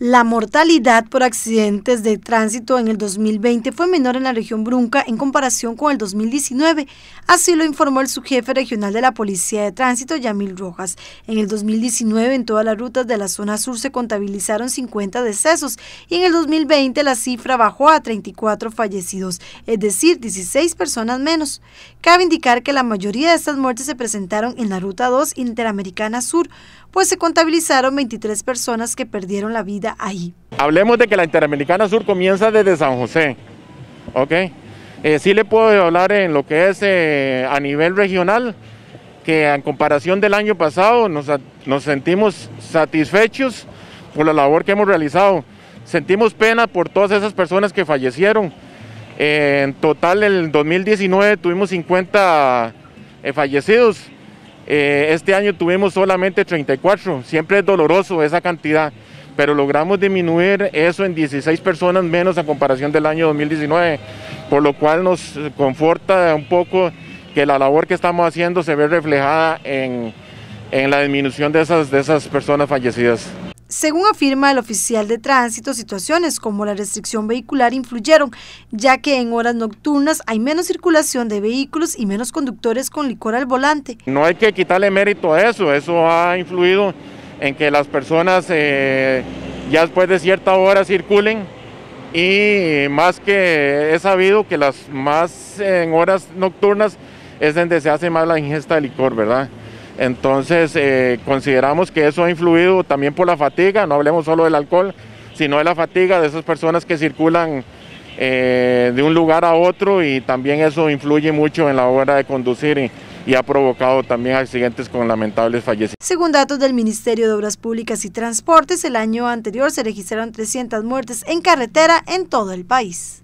La mortalidad por accidentes de tránsito en el 2020 fue menor en la región Brunca en comparación con el 2019, así lo informó el subjefe regional de la Policía de Tránsito, Yamil Rojas. En el 2019 en todas las rutas de la zona sur se contabilizaron 50 decesos y en el 2020 la cifra bajó a 34 fallecidos, es decir, 16 personas menos. Cabe indicar que la mayoría de estas muertes se presentaron en la Ruta 2 Interamericana Sur, pues se contabilizaron 23 personas que perdieron la vida ahí. Hablemos de que la Interamericana Sur comienza desde San José, ¿ok? Eh, sí le puedo hablar en lo que es eh, a nivel regional, que en comparación del año pasado nos, sentimos satisfechos por la labor que hemos realizado. Sentimos pena por todas esas personas que fallecieron. Eh, en total, en 2019 tuvimos 50 fallecidos. este año tuvimos solamente 34. Siempre es doloroso esa cantidad pero logramos disminuir eso en 16 personas menos a comparación del año 2019, por lo cual nos conforta un poco que la labor que estamos haciendo se ve reflejada en, en la disminución de esas, de esas personas fallecidas. Según afirma el oficial de tránsito, situaciones como la restricción vehicular influyeron, ya que en horas nocturnas hay menos circulación de vehículos y menos conductores con licor al volante. No hay que quitarle mérito a eso, eso ha influido en que las personas eh, ya después de cierta hora circulen y más que he sabido que las más en horas nocturnas es donde se hace más la ingesta de licor, ¿verdad? Entonces eh, consideramos que eso ha influido también por la fatiga, no hablemos solo del alcohol, sino de la fatiga de esas personas que circulan eh, de un lugar a otro y también eso influye mucho en la hora de conducir. Y, ha provocado también accidentes con lamentables fallecimientos. Según datos del Ministerio de Obras Públicas y Transportes, el año anterior se registraron 300 muertes en carretera en todo el país.